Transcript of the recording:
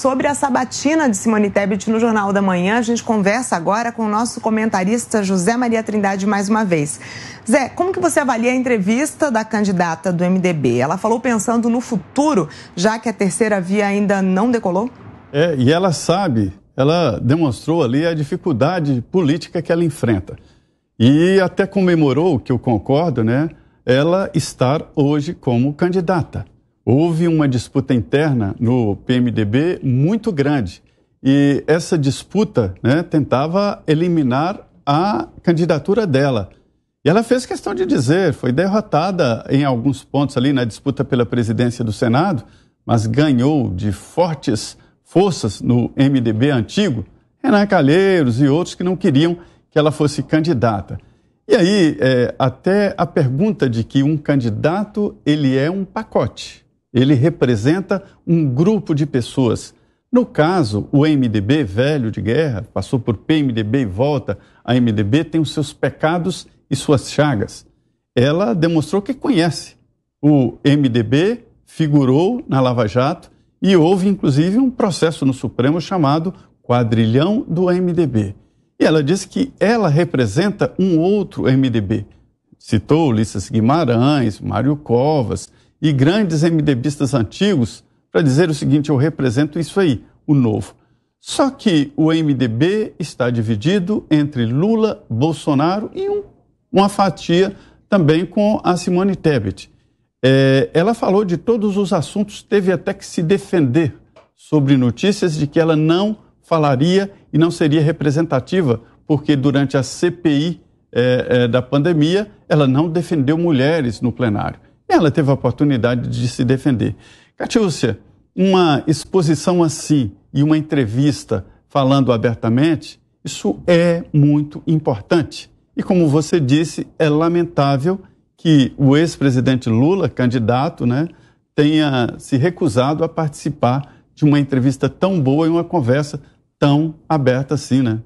sobre a sabatina de Simone Tebet no Jornal da Manhã. A gente conversa agora com o nosso comentarista José Maria Trindade mais uma vez. Zé, como que você avalia a entrevista da candidata do MDB? Ela falou pensando no futuro, já que a terceira via ainda não decolou? É, e ela sabe, ela demonstrou ali a dificuldade política que ela enfrenta. E até comemorou, que eu concordo, né? Ela estar hoje como candidata houve uma disputa interna no PMDB muito grande. E essa disputa né, tentava eliminar a candidatura dela. E ela fez questão de dizer, foi derrotada em alguns pontos ali na disputa pela presidência do Senado, mas ganhou de fortes forças no MDB antigo, Renan Calheiros e outros que não queriam que ela fosse candidata. E aí, é, até a pergunta de que um candidato ele é um pacote. Ele representa um grupo de pessoas. No caso, o MDB, velho de guerra, passou por PMDB e volta a MDB, tem os seus pecados e suas chagas. Ela demonstrou que conhece. O MDB figurou na Lava Jato e houve, inclusive, um processo no Supremo chamado Quadrilhão do MDB. E ela disse que ela representa um outro MDB. Citou Ulisses Guimarães, Mário Covas, e grandes MDBistas antigos para dizer o seguinte: eu represento isso aí, o novo. Só que o MDB está dividido entre Lula, Bolsonaro e um, uma fatia também com a Simone Tebet. É, ela falou de todos os assuntos, teve até que se defender sobre notícias de que ela não falaria e não seria representativa, porque durante a CPI é, é, da pandemia ela não defendeu mulheres no plenário ela teve a oportunidade de se defender. Catiúcia, uma exposição assim e uma entrevista falando abertamente, isso é muito importante. E como você disse, é lamentável que o ex-presidente Lula, candidato, né, tenha se recusado a participar de uma entrevista tão boa e uma conversa tão aberta assim, né?